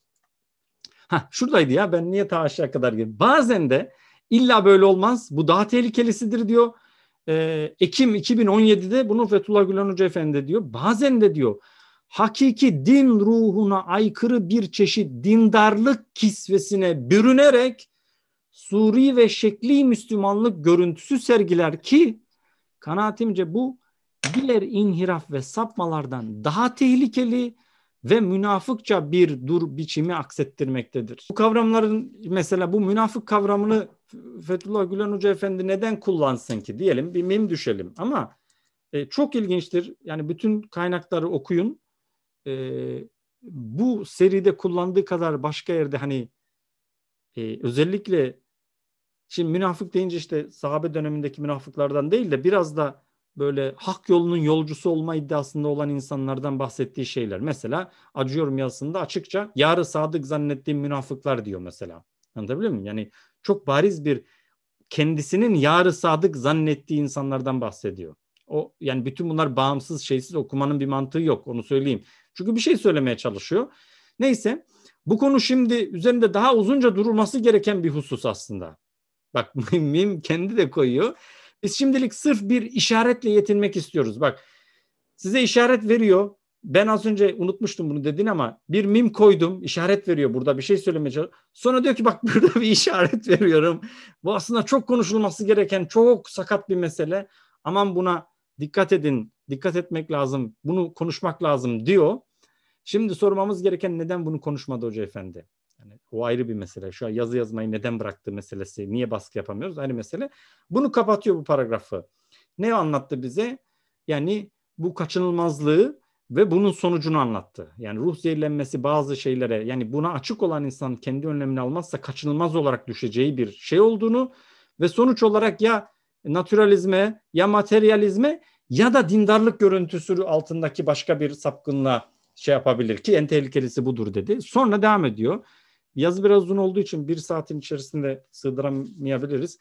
Ha şuradaydı ya ben niye ta aşağı kadar gittim? Bazen de illa böyle olmaz bu daha tehlikelisidir diyor e, Ekim 2017'de bunu Fethullah Gülen Hoca Efendi diyor. Bazen de diyor hakiki din ruhuna aykırı bir çeşit dindarlık kisvesine bürünerek suri ve şekli Müslümanlık görüntüsü sergiler ki kanaatimce bu diğer inhiraf ve sapmalardan daha tehlikeli ve münafıkça bir dur biçimi aksettirmektedir. Bu kavramların mesela bu münafık kavramını Fethullah Gülen Hoca Efendi neden kullansın ki diyelim bir mim düşelim ama e, çok ilginçtir. Yani bütün kaynakları okuyun. E, bu seride kullandığı kadar başka yerde hani e, özellikle şimdi münafık deyince işte sahabe dönemindeki münafıklardan değil de biraz da böyle hak yolunun yolcusu olma iddiasında olan insanlardan bahsettiği şeyler. Mesela acıyorum yazısında açıkça yarı sadık zannettiğim münafıklar diyor mesela. Anlatabiliyor muyum? Yani çok bariz bir kendisinin yarı sadık zannettiği insanlardan bahsediyor. O yani bütün bunlar bağımsız şeysiz okumanın bir mantığı yok onu söyleyeyim. Çünkü bir şey söylemeye çalışıyor. Neyse bu konu şimdi üzerinde daha uzunca durulması gereken bir husus aslında. Bak <laughs> mim kendi de koyuyor. Biz şimdilik sırf bir işaretle yetinmek istiyoruz. Bak size işaret veriyor. Ben az önce unutmuştum bunu dedin ama bir mim koydum işaret veriyor burada bir şey söylemeye çalışıyor. Sonra diyor ki bak <laughs> burada bir işaret veriyorum. Bu aslında çok konuşulması gereken çok sakat bir mesele. Aman buna dikkat edin, dikkat etmek lazım, bunu konuşmak lazım diyor. Şimdi sormamız gereken neden bunu konuşmadı hoca efendi? Yani o ayrı bir mesele. Şu an yazı yazmayı neden bıraktı meselesi, niye baskı yapamıyoruz ayrı mesele. Bunu kapatıyor bu paragrafı. Ne anlattı bize? Yani bu kaçınılmazlığı ve bunun sonucunu anlattı. Yani ruh zehirlenmesi bazı şeylere yani buna açık olan insan kendi önlemini almazsa kaçınılmaz olarak düşeceği bir şey olduğunu ve sonuç olarak ya naturalizme ya materyalizme ya da dindarlık görüntüsü altındaki başka bir sapkınla şey yapabilir ki en tehlikelisi budur dedi. Sonra devam ediyor. Yazı biraz uzun olduğu için bir saatin içerisinde sığdıramayabiliriz.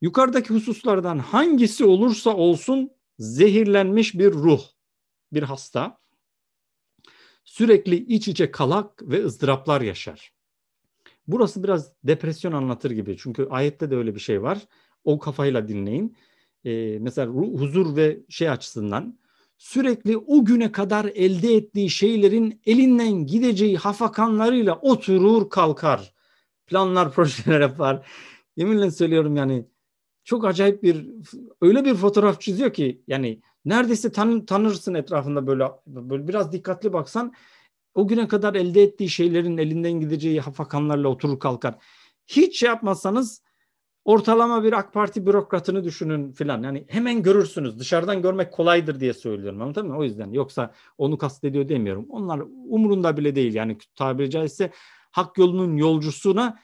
Yukarıdaki hususlardan hangisi olursa olsun zehirlenmiş bir ruh, bir hasta sürekli iç içe kalak ve ızdıraplar yaşar. Burası biraz depresyon anlatır gibi çünkü ayette de öyle bir şey var. O kafayla dinleyin. Ee, mesela huzur ve şey açısından sürekli o güne kadar elde ettiği şeylerin elinden gideceği hafakanlarıyla oturur kalkar. Planlar, <laughs> projeler yapar. Yeminle söylüyorum yani çok acayip bir öyle bir fotoğraf çiziyor ki yani neredeyse tan tanırsın etrafında böyle, böyle biraz dikkatli baksan o güne kadar elde ettiği şeylerin elinden gideceği hafakanlarla oturur kalkar. Hiç şey yapmazsanız Ortalama bir AK Parti bürokratını düşünün filan. Yani hemen görürsünüz. Dışarıdan görmek kolaydır diye söylüyorum. Anladın mı? O yüzden yoksa onu kastediyor demiyorum. Onlar umurunda bile değil. Yani tabiri caizse hak yolunun yolcusuna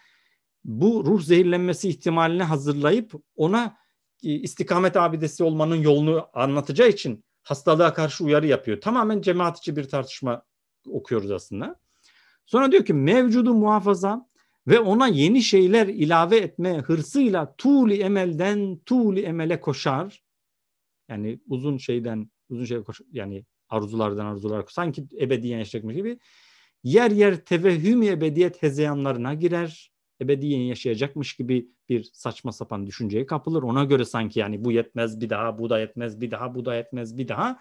bu ruh zehirlenmesi ihtimalini hazırlayıp ona e, istikamet abidesi olmanın yolunu anlatacağı için hastalığa karşı uyarı yapıyor. Tamamen cemaat içi bir tartışma okuyoruz aslında. Sonra diyor ki mevcudu muhafaza ve ona yeni şeyler ilave etme hırsıyla tuğli emelden tuğli emele koşar. Yani uzun şeyden uzun şey koş, yani arzulardan arzular sanki ebediyen yaşayacakmış gibi yer yer tevehhüm-i ebediyet hezeyanlarına girer. Ebediyen yaşayacakmış gibi bir saçma sapan düşünceye kapılır. Ona göre sanki yani bu yetmez bir daha, bu da yetmez bir daha, bu da yetmez bir daha.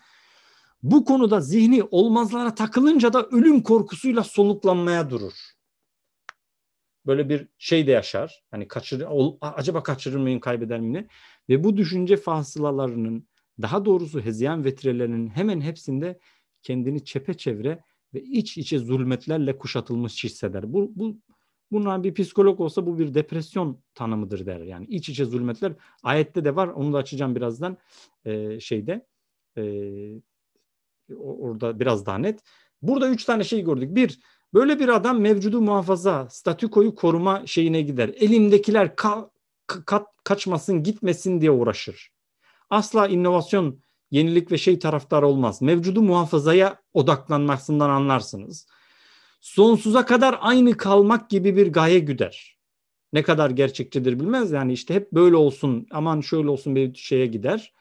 Bu konuda zihni olmazlara takılınca da ölüm korkusuyla soluklanmaya durur böyle bir şey de yaşar. Hani kaçırır, ol, acaba kaçırır mıyım, kaybeder miyim Ve bu düşünce fasılalarının daha doğrusu hezeyan vetirelerinin hemen hepsinde kendini çepeçevre ve iç içe zulmetlerle kuşatılmış hisseder. Bu, bu Bunlar bir psikolog olsa bu bir depresyon tanımıdır der. Yani iç içe zulmetler ayette de var. Onu da açacağım birazdan ee, şeyde. E, orada biraz daha net. Burada üç tane şey gördük. Bir, Böyle bir adam mevcudu muhafaza, statükoyu koruma şeyine gider. Elimdekiler ka, ka, kaçmasın, gitmesin diye uğraşır. Asla inovasyon, yenilik ve şey taraftar olmaz. Mevcudu muhafazaya odaklanmasından anlarsınız. Sonsuza kadar aynı kalmak gibi bir gaye güder. Ne kadar gerçekçidir bilmez yani işte hep böyle olsun, aman şöyle olsun bir şeye gider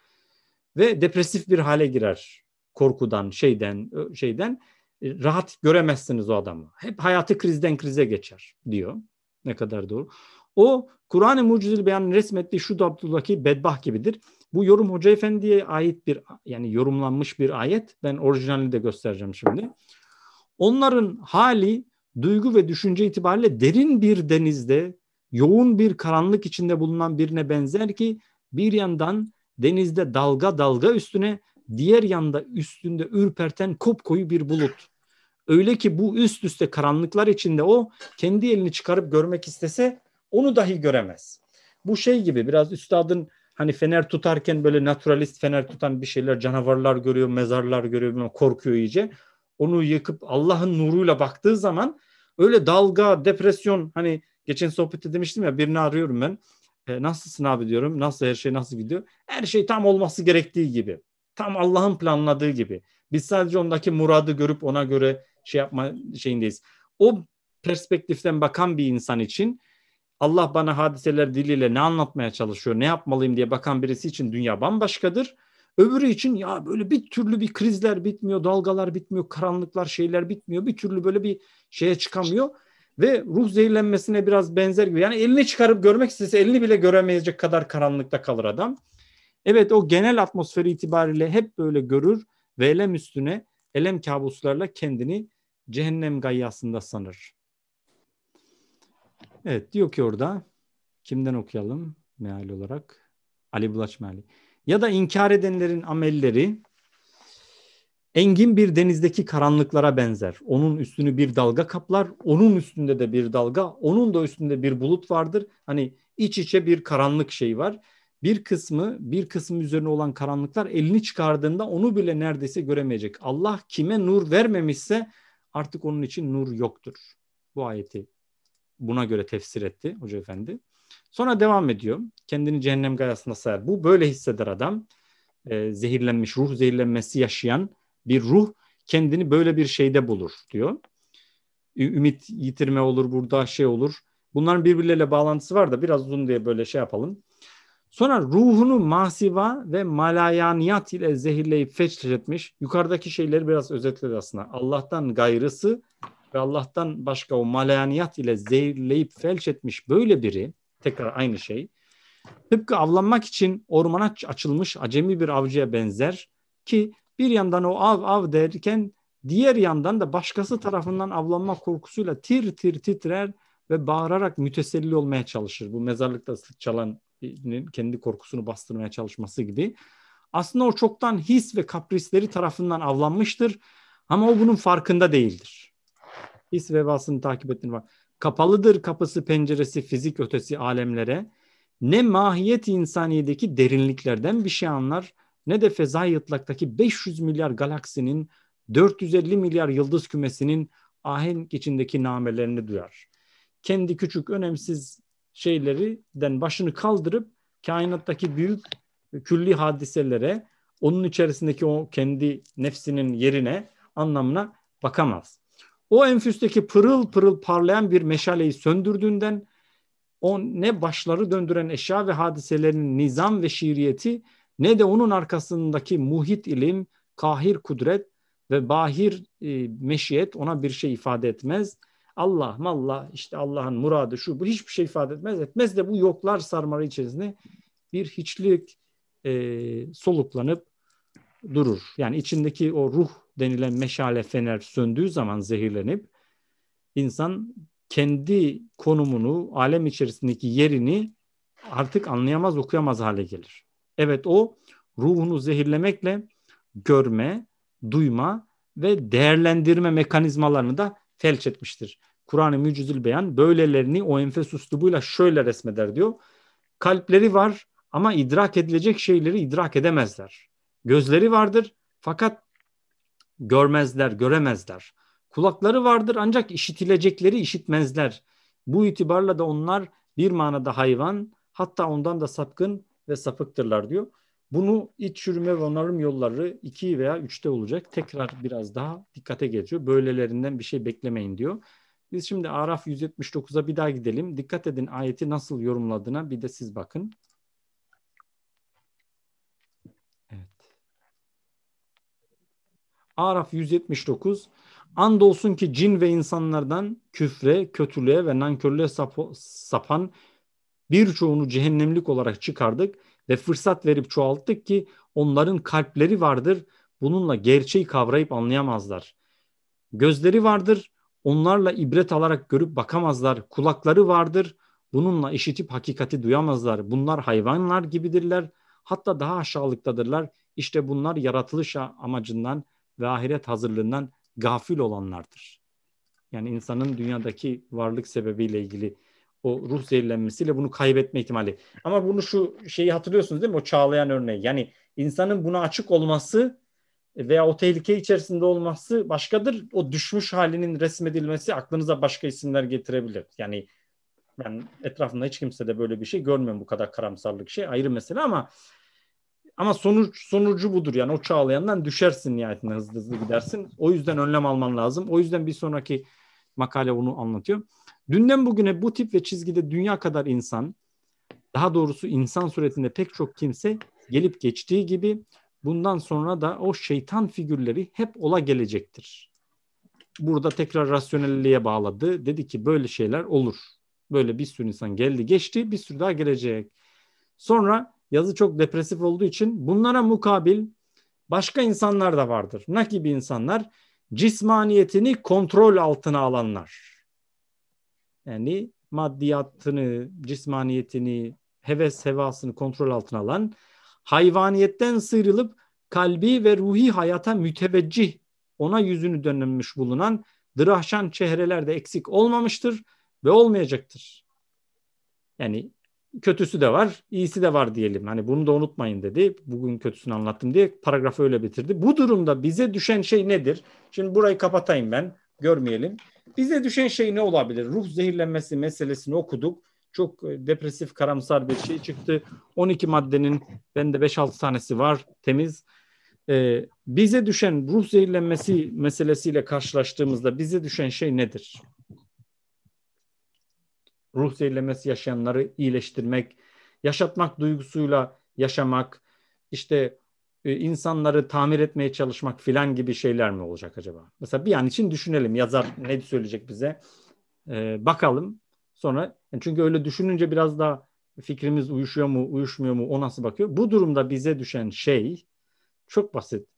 ve depresif bir hale girer korkudan, şeyden, şeyden e, rahat göremezsiniz o adamı. Hep hayatı krizden krize geçer diyor. Ne kadar doğru. O Kur'an-ı Mucizül Beyan'ın resmettiği şu Abdullah'ı bedbah gibidir. Bu yorum Hoca Efendi'ye ait bir yani yorumlanmış bir ayet. Ben orijinalini de göstereceğim şimdi. Onların hali duygu ve düşünce itibariyle derin bir denizde yoğun bir karanlık içinde bulunan birine benzer ki bir yandan denizde dalga dalga üstüne diğer yanda üstünde ürperten kopkoyu bir bulut. Öyle ki bu üst üste karanlıklar içinde o kendi elini çıkarıp görmek istese onu dahi göremez. Bu şey gibi biraz üstadın hani fener tutarken böyle naturalist fener tutan bir şeyler canavarlar görüyor, mezarlar görüyor, korkuyor iyice. Onu yıkıp Allah'ın nuruyla baktığı zaman öyle dalga, depresyon hani geçen sohbette demiştim ya birini arıyorum ben. E, nasılsın abi diyorum. Nasıl her şey nasıl gidiyor? Her şey tam olması gerektiği gibi. Tam Allah'ın planladığı gibi. Biz sadece ondaki muradı görüp ona göre şey yapma şeyindeyiz. O perspektiften bakan bir insan için Allah bana hadiseler diliyle ne anlatmaya çalışıyor, ne yapmalıyım diye bakan birisi için dünya bambaşkadır. Öbürü için ya böyle bir türlü bir krizler bitmiyor, dalgalar bitmiyor, karanlıklar şeyler bitmiyor. Bir türlü böyle bir şeye çıkamıyor ve ruh zehirlenmesine biraz benzer gibi. Yani elini çıkarıp görmek istese elini bile göremeyecek kadar karanlıkta kalır adam. Evet o genel atmosferi itibariyle hep böyle görür ve elem üstüne elem kabuslarla kendini cehennem gayyasında sanır. Evet diyor ki orada kimden okuyalım meal olarak? Ali Bulaç meali. Ya da inkar edenlerin amelleri engin bir denizdeki karanlıklara benzer. Onun üstünü bir dalga kaplar, onun üstünde de bir dalga, onun da üstünde bir bulut vardır. Hani iç içe bir karanlık şey var. Bir kısmı, bir kısmı üzerine olan karanlıklar elini çıkardığında onu bile neredeyse göremeyecek. Allah kime nur vermemişse artık onun için nur yoktur. Bu ayeti buna göre tefsir etti Hoca Efendi. Sonra devam ediyor. Kendini cehennem gayasında sayar. Bu böyle hisseder adam. E, zehirlenmiş, ruh zehirlenmesi yaşayan bir ruh kendini böyle bir şeyde bulur diyor. Ümit yitirme olur burada şey olur. Bunların birbirleriyle bağlantısı var da biraz uzun diye böyle şey yapalım. Sonra ruhunu masiva ve malayaniyat ile zehirleyip feçh etmiş. Yukarıdaki şeyleri biraz özetledi aslında. Allah'tan gayrısı ve Allah'tan başka o malayaniyat ile zehirleyip felç etmiş böyle biri tekrar aynı şey. Tıpkı avlanmak için ormana açılmış acemi bir avcıya benzer ki bir yandan o av av derken diğer yandan da başkası tarafından avlanma korkusuyla tir tir titrer ve bağırarak müteselli olmaya çalışır. Bu mezarlıkta çalan kendi korkusunu bastırmaya çalışması gibi. Aslında o çoktan his ve kaprisleri tarafından avlanmıştır ama o bunun farkında değildir. His ve vebasını takip ettiğini var. Kapalıdır kapısı penceresi fizik ötesi alemlere. Ne mahiyet insaniyedeki derinliklerden bir şey anlar ne de fezai yıtlaktaki 500 milyar galaksinin 450 milyar yıldız kümesinin ahenk içindeki namelerini duyar. Kendi küçük önemsiz şeylerden başını kaldırıp kainattaki büyük külli hadiselere onun içerisindeki o kendi nefsinin yerine anlamına bakamaz. O enfüsteki pırıl pırıl parlayan bir meşaleyi söndürdüğünden o ne başları döndüren eşya ve hadiselerin nizam ve şiiriyeti ne de onun arkasındaki muhit ilim, kahir kudret ve bahir e, meşiyet ona bir şey ifade etmez.'' Allah malla işte Allah'ın muradı şu bu hiçbir şey ifade etmez. Etmez de bu yoklar sarmalı içerisinde bir hiçlik e, soluklanıp durur. Yani içindeki o ruh denilen meşale fener söndüğü zaman zehirlenip insan kendi konumunu, alem içerisindeki yerini artık anlayamaz, okuyamaz hale gelir. Evet o ruhunu zehirlemekle görme, duyma ve değerlendirme mekanizmalarını da felç etmiştir. Kur'an-ı Mücüzül Beyan böylelerini o enfes üslubuyla şöyle resmeder diyor. Kalpleri var ama idrak edilecek şeyleri idrak edemezler. Gözleri vardır fakat görmezler, göremezler. Kulakları vardır ancak işitilecekleri işitmezler. Bu itibarla da onlar bir manada hayvan hatta ondan da sapkın ve sapıktırlar diyor. Bunu iç çürüme ve onarım yolları 2 veya 3'te olacak. Tekrar biraz daha dikkate geçiyor. Böylelerinden bir şey beklemeyin diyor. Biz şimdi Araf 179'a bir daha gidelim. Dikkat edin ayeti nasıl yorumladığına bir de siz bakın. Evet. Araf 179 Andolsun ki cin ve insanlardan küfre, kötülüğe ve nankörlüğe sap sapan birçoğunu cehennemlik olarak çıkardık ve fırsat verip çoğalttık ki onların kalpleri vardır. Bununla gerçeği kavrayıp anlayamazlar. Gözleri vardır. Onlarla ibret alarak görüp bakamazlar. Kulakları vardır. Bununla işitip hakikati duyamazlar. Bunlar hayvanlar gibidirler. Hatta daha aşağılıktadırlar. İşte bunlar yaratılış amacından ve ahiret hazırlığından gafil olanlardır. Yani insanın dünyadaki varlık sebebiyle ilgili o ruh zehirlenmesiyle bunu kaybetme ihtimali. Ama bunu şu şeyi hatırlıyorsunuz değil mi? O çağlayan örneği. Yani insanın buna açık olması veya o tehlike içerisinde olması başkadır. O düşmüş halinin resmedilmesi aklınıza başka isimler getirebilir. Yani ben etrafımda hiç kimse de böyle bir şey görmüyorum bu kadar karamsarlık şey ayrı mesele ama ama sonuç sonucu budur yani o çağlayandan düşersin nihayetinde hızlı hızlı gidersin. O yüzden önlem alman lazım. O yüzden bir sonraki makale onu anlatıyor. Dünden bugüne bu tip ve çizgide dünya kadar insan, daha doğrusu insan suretinde pek çok kimse gelip geçtiği gibi bundan sonra da o şeytan figürleri hep ola gelecektir. Burada tekrar rasyonelliğe bağladı. Dedi ki böyle şeyler olur. Böyle bir sürü insan geldi geçti bir sürü daha gelecek. Sonra yazı çok depresif olduğu için bunlara mukabil başka insanlar da vardır. Ne gibi insanlar? cismaniyetini kontrol altına alanlar. Yani maddiyatını, cismaniyetini, heves hevasını kontrol altına alan, hayvaniyetten sıyrılıp kalbi ve ruhi hayata müteveccih, ona yüzünü dönmüş bulunan drahşan çehreler de eksik olmamıştır ve olmayacaktır. Yani kötüsü de var, iyisi de var diyelim. Hani bunu da unutmayın dedi. Bugün kötüsünü anlattım diye paragrafı öyle bitirdi. Bu durumda bize düşen şey nedir? Şimdi burayı kapatayım ben. Görmeyelim. Bize düşen şey ne olabilir? Ruh zehirlenmesi meselesini okuduk. Çok e, depresif, karamsar bir şey çıktı. 12 maddenin bende 5-6 tanesi var. Temiz. Ee, bize düşen ruh zehirlenmesi meselesiyle karşılaştığımızda bize düşen şey nedir? ruh zehirlemesi yaşayanları iyileştirmek, yaşatmak duygusuyla yaşamak, işte e, insanları tamir etmeye çalışmak filan gibi şeyler mi olacak acaba? Mesela bir an için düşünelim yazar ne söyleyecek bize ee, bakalım sonra çünkü öyle düşününce biraz daha fikrimiz uyuşuyor mu uyuşmuyor mu o nasıl bakıyor? Bu durumda bize düşen şey çok basit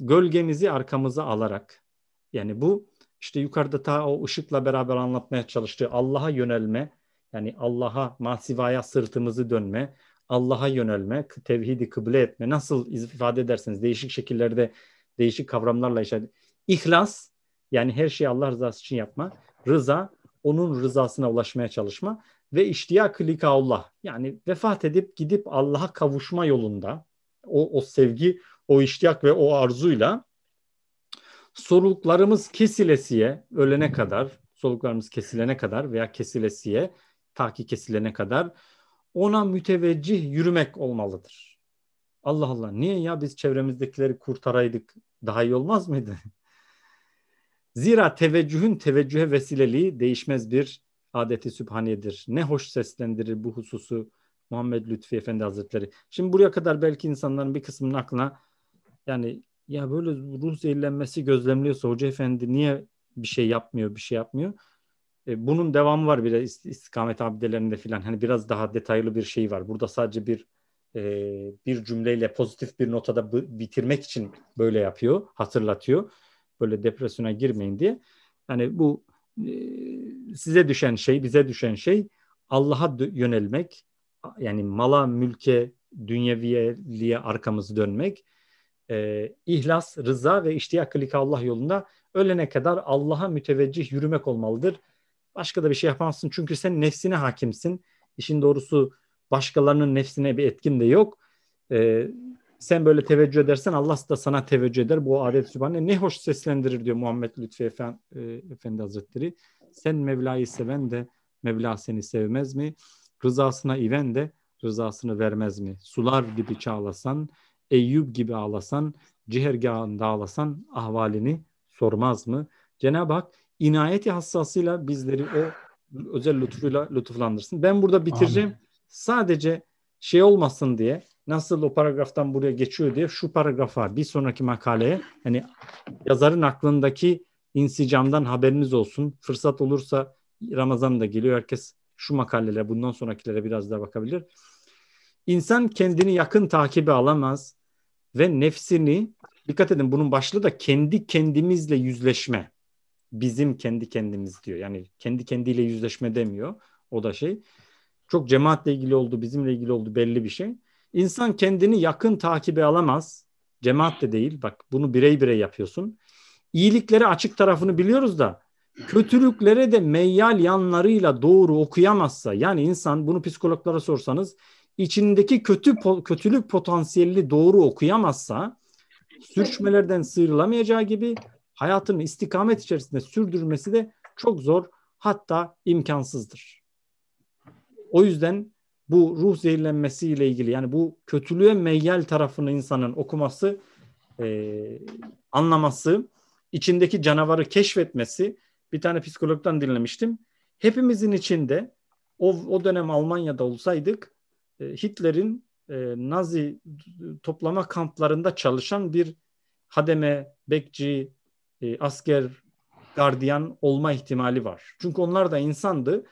gölgemizi arkamıza alarak yani bu işte yukarıda ta o ışıkla beraber anlatmaya çalıştığı Allah'a yönelme, yani Allah'a, masivaya sırtımızı dönme, Allah'a yönelme, tevhidi kıble etme nasıl ifade ederseniz değişik şekillerde değişik kavramlarla işaret. İhlas yani her şeyi Allah rızası için yapma. Rıza onun rızasına ulaşmaya çalışma ve iştiyak Allah yani vefat edip gidip Allah'a kavuşma yolunda o, o sevgi, o iştiyak ve o arzuyla soluklarımız kesilesiye ölene kadar, soluklarımız kesilene kadar veya kesilesiye tahkik kesilene kadar ona müteveccih yürümek olmalıdır. Allah Allah niye ya biz çevremizdekileri kurtaraydık daha iyi olmaz mıydı? <laughs> Zira teveccühün teveccühe vesileliği değişmez bir adeti sübhaniyedir. Ne hoş seslendirir bu hususu Muhammed Lütfi Efendi Hazretleri. Şimdi buraya kadar belki insanların bir kısmının aklına yani ya böyle ruh zehirlenmesi gözlemliyorsa hoca efendi niye bir şey yapmıyor bir şey yapmıyor. E, bunun devamı var bir de istikamet abidelerinde filan hani biraz daha detaylı bir şey var. Burada sadece bir e, bir cümleyle pozitif bir notada bitirmek için böyle yapıyor hatırlatıyor. Böyle depresyona girmeyin diye. Yani bu e, size düşen şey bize düşen şey Allah'a yönelmek yani mala mülke dünyeviliğe arkamızı dönmek e, ihlas, rıza ve iştiyak lika Allah yolunda ölene kadar Allah'a müteveccih yürümek olmalıdır. Başka da bir şey yapamazsın çünkü sen nefsine hakimsin. İşin doğrusu başkalarının nefsine bir etkin de yok. E, sen böyle teveccüh edersen Allah da sana teveccüh eder. Bu adet sübhane ne hoş seslendirir diyor Muhammed Lütfi Efendi, e, Efendi Hazretleri. Sen Mevla'yı seven de Mevla seni sevmez mi? Rızasına iven de rızasını vermez mi? Sular gibi çağlasan Eyüp gibi ağlasan, cihergahında ağlasan ahvalini sormaz mı? Cenab-ı Hak inayeti hassasıyla bizleri o özel lütfuyla lütuflandırsın. Ben burada bitireceğim. Amin. Sadece şey olmasın diye nasıl o paragraftan buraya geçiyor diye şu paragrafa bir sonraki makaleye hani yazarın aklındaki insicamdan haberiniz olsun. Fırsat olursa Ramazan da geliyor. Herkes şu makalelere bundan sonrakilere biraz daha bakabilir. İnsan kendini yakın takibi alamaz ve nefsini dikkat edin bunun başlığı da kendi kendimizle yüzleşme. Bizim kendi kendimiz diyor. Yani kendi kendiyle yüzleşme demiyor. O da şey. Çok cemaatle ilgili oldu, bizimle ilgili oldu belli bir şey. İnsan kendini yakın takibe alamaz. Cemaat de değil. Bak bunu birey birey yapıyorsun. İyiliklere açık tarafını biliyoruz da kötülüklere de meyyal yanlarıyla doğru okuyamazsa yani insan bunu psikologlara sorsanız içindeki kötü kötülük potansiyelini doğru okuyamazsa sürçmelerden sıyrılamayacağı gibi hayatını istikamet içerisinde sürdürmesi de çok zor hatta imkansızdır. O yüzden bu ruh zehirlenmesiyle ilgili yani bu kötülüğe meyyal tarafını insanın okuması, e, anlaması, içindeki canavarı keşfetmesi bir tane psikologdan dinlemiştim. Hepimizin içinde o, o dönem Almanya'da olsaydık e, Hitler'in e, Nazi toplama kamplarında çalışan bir hademe, bekçi, e, asker, gardiyan olma ihtimali var. Çünkü onlar da insandı.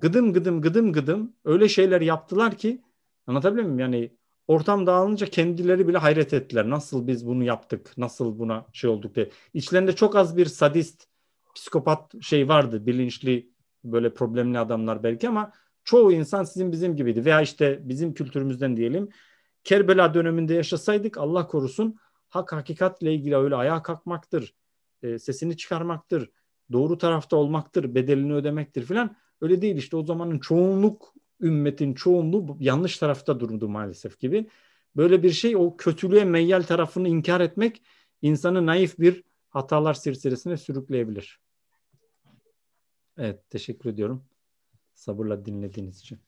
Gıdım gıdım gıdım gıdım öyle şeyler yaptılar ki anlatabiliyor muyum? Yani ortam dağılınca kendileri bile hayret ettiler. Nasıl biz bunu yaptık? Nasıl buna şey olduk diye. İçlerinde çok az bir sadist, psikopat şey vardı. Bilinçli böyle problemli adamlar belki ama çoğu insan sizin bizim gibiydi veya işte bizim kültürümüzden diyelim. Kerbela döneminde yaşasaydık Allah korusun hak hakikatle ilgili öyle ayağa kalkmaktır, e, sesini çıkarmaktır, doğru tarafta olmaktır, bedelini ödemektir filan. Öyle değil işte o zamanın çoğunluk ümmetin çoğunluğu yanlış tarafta durdu maalesef gibi. Böyle bir şey o kötülüğe meyyal tarafını inkar etmek insanı naif bir hatalar silsilesine sürükleyebilir. Evet teşekkür ediyorum. Sabırla dinlediğiniz için.